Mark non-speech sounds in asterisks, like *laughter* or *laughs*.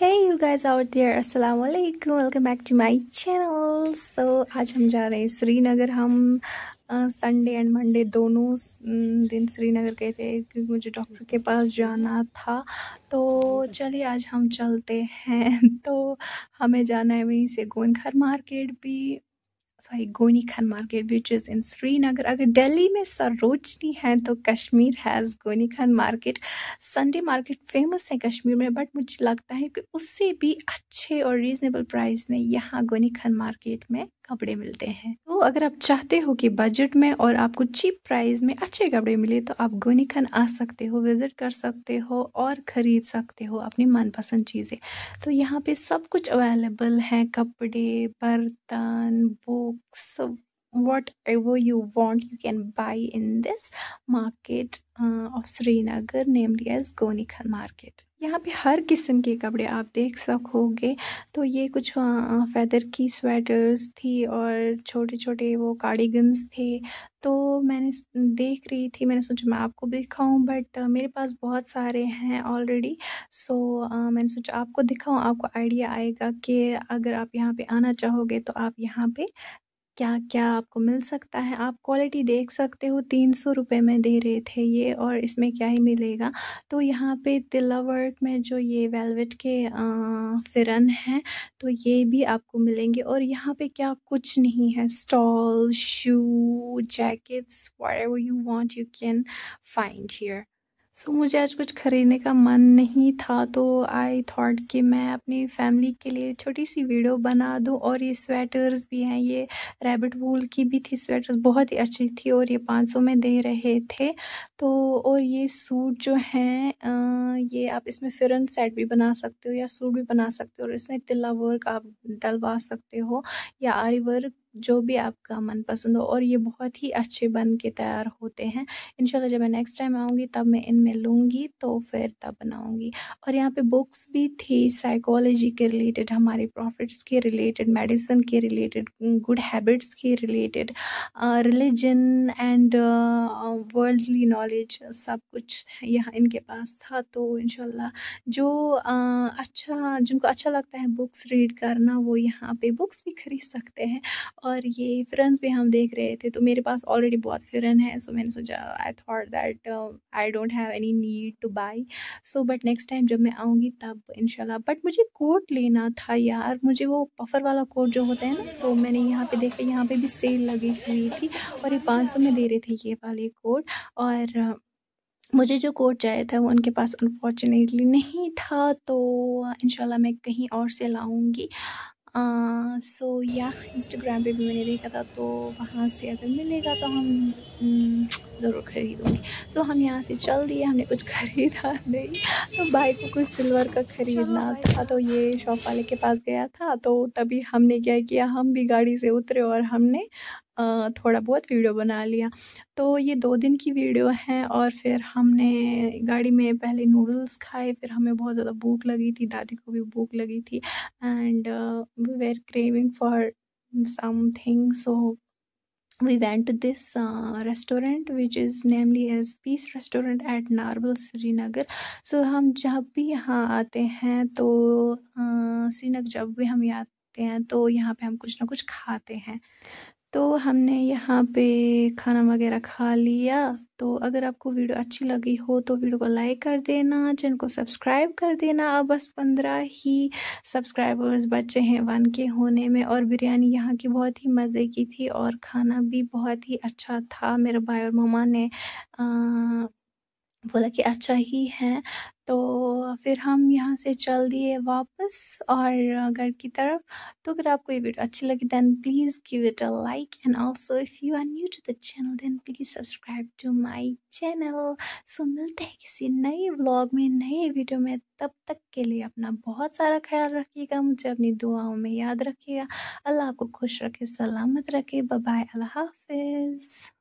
है you guys out there अस्सलाम वालेकुम welcome back to my channel so आज हम जा रहे हैं श्रीनगर हम संडे एंड मंडे दोनों दिन श्रीनगर गए थे क्योंकि मुझे डॉक्टर के पास जाना था तो चलिए आज हम चलते हैं *laughs* तो हमें जाना है वहीं से गोनखर मार्केट भी sorry Goni Khan market which is in Srinagar अगर दिल्ली में सरोजनी है तो Kashmir has Goni Khan market Sunday market famous है कश्मीर में बट मुझे लगता है कि उससे भी अच्छे और रीज़नेबल प्राइस में यहाँ गोनी खान मार्केट में कपड़े मिलते हैं तो अगर आप चाहते हो कि बजट में और आपको चीप प्राइस में अच्छे कपड़े मिले तो आप गोनी आ सकते हो विज़िट कर सकते हो और ख़रीद सकते हो अपनी मनपसंद चीज़ें तो यहाँ पे सब कुछ अवेलेबल हैं कपड़े बर्तन books whatever you want you can buy in this market of Srinagar name as Goni market यहाँ पे हर किस्म के कपड़े आप देख सकोगे तो ये कुछ फैदर की स्वेटर्स थी और छोटे छोटे वो कार्डिगन्स थे तो मैंने देख रही थी मैंने सोचा मैं आपको दिखाऊं बट मेरे पास बहुत सारे हैं ऑलरेडी सो मैंने सोचा आपको दिखाऊं आपको आइडिया आएगा कि अगर आप यहाँ पे आना चाहोगे तो आप यहाँ पे क्या क्या आपको मिल सकता है आप क्वालिटी देख सकते हो तीन सौ रुपये में दे रहे थे ये और इसमें क्या ही मिलेगा तो यहाँ पे वर्क में जो ये वेलवेट के फिरन हैं तो ये भी आपको मिलेंगे और यहाँ पे क्या कुछ नहीं है stall shoe jackets whatever you want you can find here so so, मुझे आज कुछ ख़रीदने का मन नहीं था तो आई थॉट कि मैं अपनी फैमिली के लिए छोटी सी वीडियो बना दूं और ये स्वेटर्स भी हैं ये रैबिट वूल की भी थी स्वेटर्स बहुत ही अच्छी थी और ये 500 में दे रहे थे तो और ये सूट जो हैं ये आप इसमें फिरन सेट भी बना सकते हो या सूट भी बना सकते हो और इसमें तिल्ला वर्क आप डलवा सकते हो या आरी वर्क जो भी आपका मनपसंद हो और ये बहुत ही अच्छे बन के तैयार होते हैं इन जब मैं नेक्स्ट टाइम आऊँगी तब मैं इनमें लूँगी तो फिर तब बनाऊँगी और यहाँ पे बुक्स भी थी साइकोलॉजी के रिलेटेड हमारे प्रॉफिट्स के रिलेटेड मेडिसिन के रिलेटेड गुड हैबिट्स के related religion and worldly knowledge सब कुछ यहाँ इनके पास था तो इन जो uh, अच्छा जिनको अच्छा लगता है बुक्स रीड करना वो यहाँ पर बुक्स भी खरीद सकते हैं और ये फ्रेंड्स भी हम देख रहे थे तो मेरे पास ऑलरेडी बहुत फिरन है सो मैंने सोचा I thought that I don't have any need to buy so but next time जब मैं आऊँगी तब इनशाला बट मुझे कोट लेना था यार मुझे वो पफर वाला कोट जो होता है ना तो मैंने यहाँ पे देखा यहाँ पे भी सेल लगी हुई थी और ये पाँच सौ में दे रहे थे ये वाले कोट और uh, मुझे जो कोट चाहिए था वो उनके पास अनफॉर्चुनेटली नहीं था तो इनशाला मैं कहीं और से लाऊँगी uh, सो या इंस्टाग्राम पे भी मैंने देखा था तो वहाँ से अगर मिलेगा तो हम हम्म, ज़रूर ख़रीदूँगी तो हम यहाँ से चल दिए हमने कुछ *laughs* ख़रीदा नहीं तो भाई को कुछ सिल्वर का ख़रीदना था तो ये शॉप वाले के पास गया था तो तभी हमने क्या किया हम भी गाड़ी से उतरे और हमने थोड़ा बहुत वीडियो बना लिया तो ये दो दिन की वीडियो है और फिर हमने गाड़ी में पहले नूडल्स खाए फिर हमें बहुत ज़्यादा भूख लगी थी दादी को भी भूख लगी थी and we were craving for something so we went to this uh, restaurant which is namely as peace restaurant at narbal srinagar so हम जब भी यहाँ आते हैं तो श्रीनगर जब भी हम यहाँ aate hain to yahan pe hum kuch na kuch khate hain तो हमने यहाँ पे खाना वगैरह खा लिया तो अगर आपको वीडियो अच्छी लगी हो तो वीडियो को लाइक कर देना चैनल को सब्सक्राइब कर देना अब बस पंद्रह ही सब्सक्राइबर्स बचे हैं वन के होने में और बिरयानी यहाँ की बहुत ही मज़े की थी और खाना भी बहुत ही अच्छा था मेरे भाई और मामा ने आ, बोला कि अच्छा ही है तो फिर हम यहाँ से चल दिए वापस और घर की तरफ तो अगर आपको ये वीडियो अच्छी लगी then please give it a like and also if you are new to the channel then please subscribe to my channel so मिलते हैं किसी नए व्लॉग में नए वीडियो में तब तक के लिए अपना बहुत सारा ख्याल रखिएगा मुझे अपनी दुआओं में याद रखिएगा अल्लाह आपको खुश रखे सलामत रखे बाय अल्लाह हाफिज़